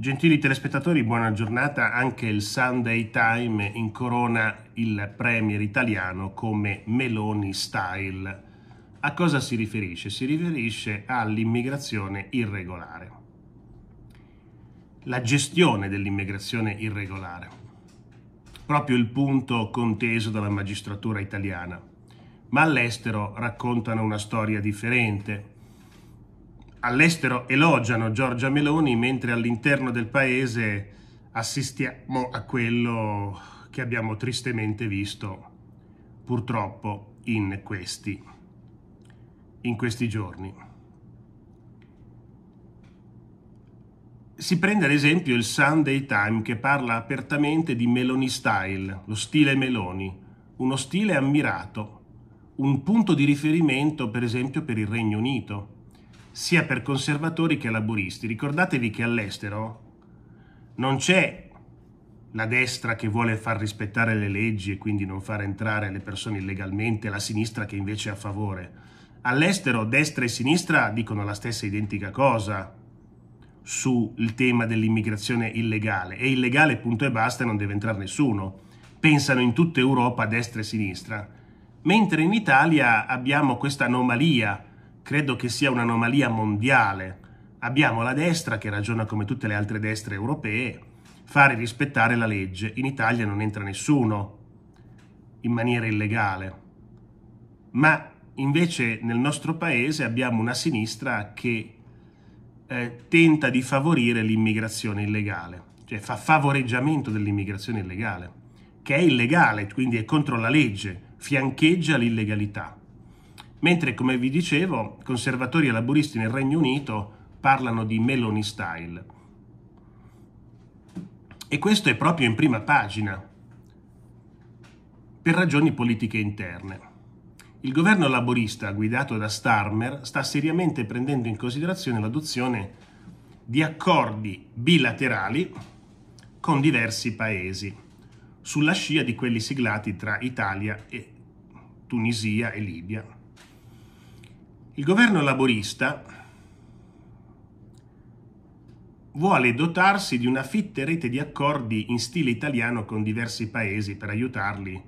Gentili telespettatori, buona giornata. Anche il Sunday Time incorona il Premier italiano come Meloni Style. A cosa si riferisce? Si riferisce all'immigrazione irregolare. La gestione dell'immigrazione irregolare. Proprio il punto conteso dalla magistratura italiana. Ma all'estero raccontano una storia differente all'estero elogiano Giorgia Meloni, mentre all'interno del paese assistiamo a quello che abbiamo tristemente visto, purtroppo, in questi, in questi giorni. Si prende ad esempio il Sunday Time che parla apertamente di Meloni Style, lo stile Meloni, uno stile ammirato, un punto di riferimento per esempio per il Regno Unito, sia per conservatori che laboristi. Ricordatevi che all'estero non c'è la destra che vuole far rispettare le leggi e quindi non far entrare le persone illegalmente, la sinistra che invece è a favore. All'estero destra e sinistra dicono la stessa identica cosa sul tema dell'immigrazione illegale. È illegale punto e basta non deve entrare nessuno. Pensano in tutta Europa destra e sinistra. Mentre in Italia abbiamo questa anomalia credo che sia un'anomalia mondiale. Abbiamo la destra che ragiona come tutte le altre destre europee, fare rispettare la legge. In Italia non entra nessuno in maniera illegale. Ma invece nel nostro paese abbiamo una sinistra che eh, tenta di favorire l'immigrazione illegale, cioè fa favoreggiamento dell'immigrazione illegale, che è illegale, quindi è contro la legge, fiancheggia l'illegalità. Mentre, come vi dicevo, conservatori e laburisti nel Regno Unito parlano di Meloni Style. E questo è proprio in prima pagina, per ragioni politiche interne. Il governo laborista guidato da Starmer sta seriamente prendendo in considerazione l'adozione di accordi bilaterali con diversi paesi, sulla scia di quelli siglati tra Italia e Tunisia e Libia. Il governo laborista vuole dotarsi di una fitta rete di accordi in stile italiano con diversi paesi per aiutarli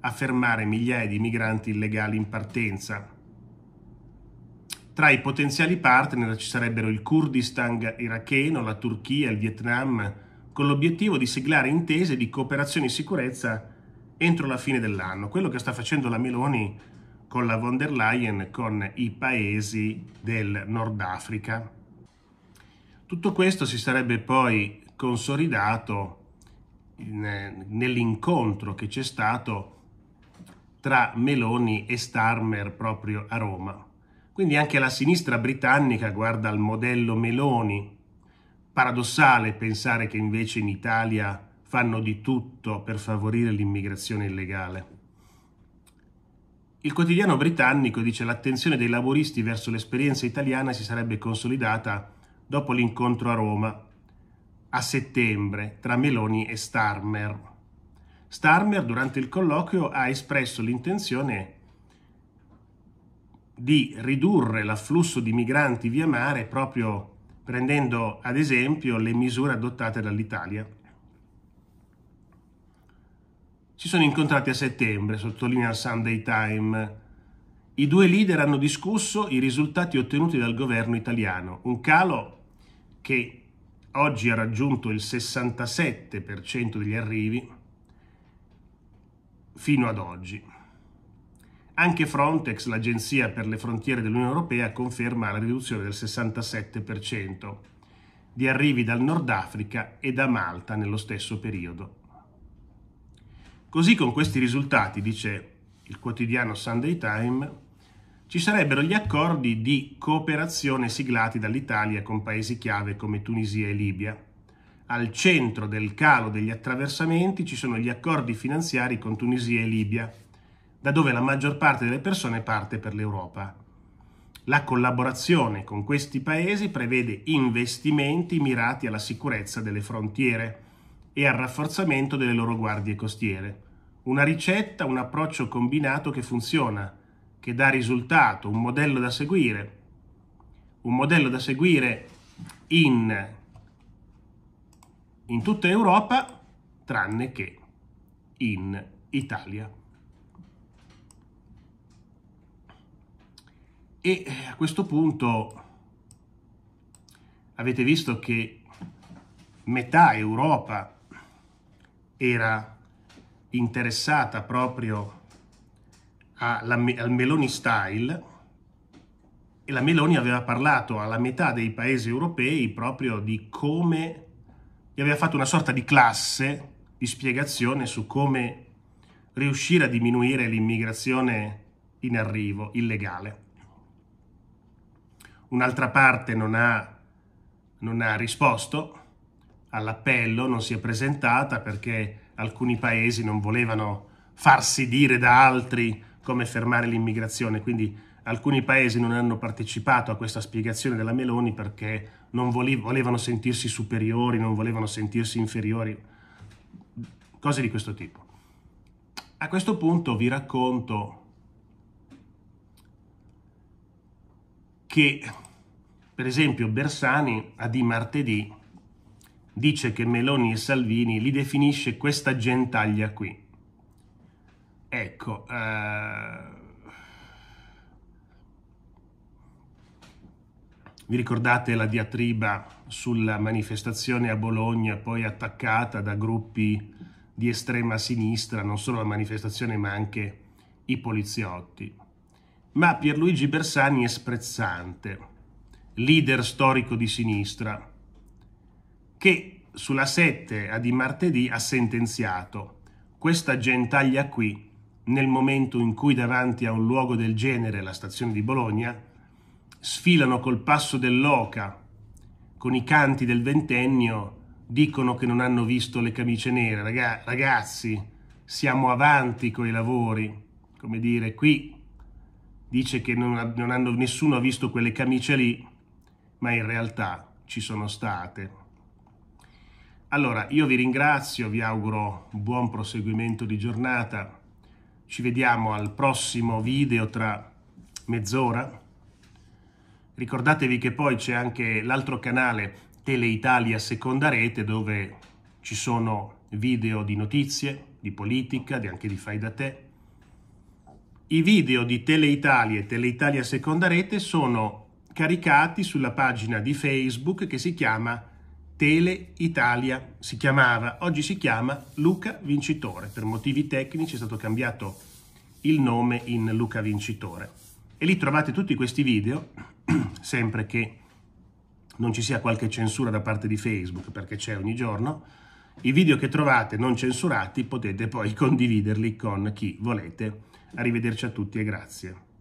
a fermare migliaia di migranti illegali in partenza. Tra i potenziali partner ci sarebbero il Kurdistan iracheno, la Turchia, il Vietnam, con l'obiettivo di siglare intese di cooperazione e sicurezza entro la fine dell'anno. Quello che sta facendo la Meloni con la von der Leyen, con i paesi del Nord Africa. Tutto questo si sarebbe poi consolidato eh, nell'incontro che c'è stato tra Meloni e Starmer proprio a Roma. Quindi anche la sinistra britannica guarda al modello Meloni. Paradossale pensare che invece in Italia fanno di tutto per favorire l'immigrazione illegale. Il quotidiano britannico dice che l'attenzione dei laboristi verso l'esperienza italiana si sarebbe consolidata dopo l'incontro a Roma a settembre tra Meloni e Starmer. Starmer durante il colloquio ha espresso l'intenzione di ridurre l'afflusso di migranti via mare proprio prendendo ad esempio le misure adottate dall'Italia si sono incontrati a settembre, sottolinea il Sunday Time. I due leader hanno discusso i risultati ottenuti dal governo italiano, un calo che oggi ha raggiunto il 67% degli arrivi fino ad oggi. Anche Frontex, l'agenzia per le frontiere dell'Unione Europea, conferma la riduzione del 67% di arrivi dal Nord Africa e da Malta nello stesso periodo. Così con questi risultati, dice il quotidiano Sunday Time, ci sarebbero gli accordi di cooperazione siglati dall'Italia con paesi chiave come Tunisia e Libia. Al centro del calo degli attraversamenti ci sono gli accordi finanziari con Tunisia e Libia, da dove la maggior parte delle persone parte per l'Europa. La collaborazione con questi paesi prevede investimenti mirati alla sicurezza delle frontiere e al rafforzamento delle loro guardie costiere una ricetta, un approccio combinato che funziona, che dà risultato, un modello da seguire, un modello da seguire in, in tutta Europa, tranne che in Italia. E eh, a questo punto avete visto che metà Europa era interessata proprio alla, al Meloni Style e la Meloni aveva parlato alla metà dei paesi europei proprio di come e aveva fatto una sorta di classe di spiegazione su come riuscire a diminuire l'immigrazione in arrivo illegale. Un'altra parte non ha, non ha risposto all'appello, non si è presentata perché alcuni paesi non volevano farsi dire da altri come fermare l'immigrazione, quindi alcuni paesi non hanno partecipato a questa spiegazione della Meloni perché non volevano sentirsi superiori, non volevano sentirsi inferiori, cose di questo tipo. A questo punto vi racconto che per esempio Bersani a di martedì dice che Meloni e Salvini li definisce questa gentaglia qui. Ecco, eh... vi ricordate la diatriba sulla manifestazione a Bologna poi attaccata da gruppi di estrema sinistra, non solo la manifestazione ma anche i poliziotti. Ma Pierluigi Bersani è sprezzante, leader storico di sinistra, che sulla 7 di martedì ha sentenziato questa gentaglia qui nel momento in cui davanti a un luogo del genere, la stazione di Bologna, sfilano col passo dell'oca, con i canti del ventennio, dicono che non hanno visto le camicie nere. Raga ragazzi, siamo avanti con i lavori. Come dire, qui dice che non, ha, non hanno, nessuno ha visto quelle camicie lì, ma in realtà ci sono state. Allora, io vi ringrazio, vi auguro buon proseguimento di giornata. Ci vediamo al prossimo video tra mezz'ora. Ricordatevi che poi c'è anche l'altro canale Teleitalia Seconda Rete dove ci sono video di notizie, di politica, anche di fai da te. I video di Teleitalia e Teleitalia Seconda Rete sono caricati sulla pagina di Facebook che si chiama Tele Italia si chiamava, oggi si chiama Luca Vincitore, per motivi tecnici è stato cambiato il nome in Luca Vincitore. E lì trovate tutti questi video, sempre che non ci sia qualche censura da parte di Facebook, perché c'è ogni giorno, i video che trovate non censurati potete poi condividerli con chi volete. Arrivederci a tutti e grazie.